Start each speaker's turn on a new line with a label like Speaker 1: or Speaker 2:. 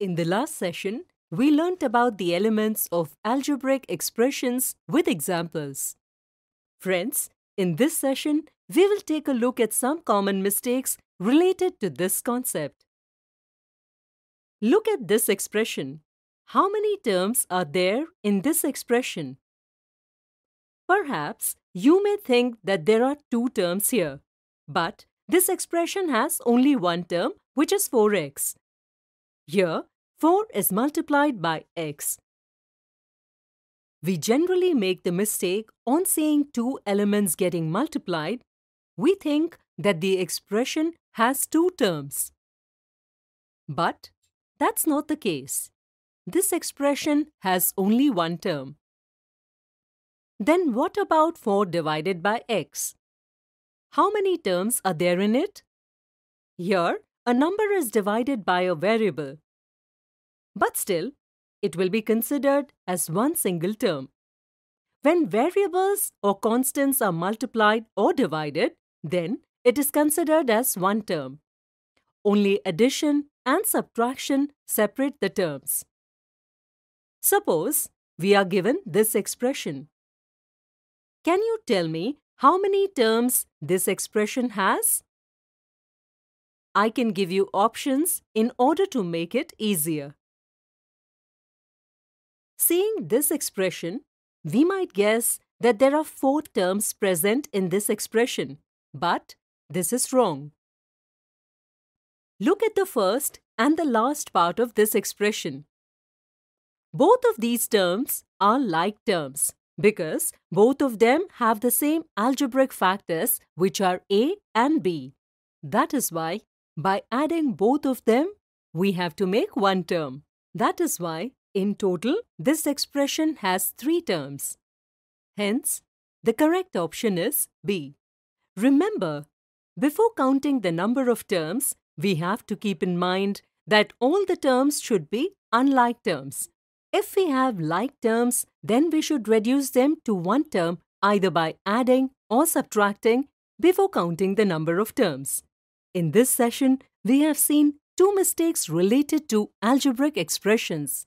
Speaker 1: In the last session, we learnt about the elements of algebraic expressions with examples. Friends, in this session, we will take a look at some common mistakes related to this concept. Look at this expression. How many terms are there in this expression? Perhaps you may think that there are two terms here, but this expression has only one term, which is 4x. Here, 4 is multiplied by x. We generally make the mistake on seeing two elements getting multiplied, we think that the expression has two terms. But that's not the case. This expression has only one term. Then what about 4 divided by x? How many terms are there in it? Here, a number is divided by a variable. But still, it will be considered as one single term. When variables or constants are multiplied or divided, then it is considered as one term. Only addition and subtraction separate the terms. Suppose we are given this expression. Can you tell me how many terms this expression has? I can give you options in order to make it easier seeing this expression, we might guess that there are four terms present in this expression, but this is wrong. Look at the first and the last part of this expression. Both of these terms are like terms because both of them have the same algebraic factors which are A and B. That is why by adding both of them, we have to make one term. That is why in total, this expression has three terms. Hence, the correct option is B. Remember, before counting the number of terms, we have to keep in mind that all the terms should be unlike terms. If we have like terms, then we should reduce them to one term either by adding or subtracting before counting the number of terms. In this session, we have seen two mistakes related to algebraic expressions.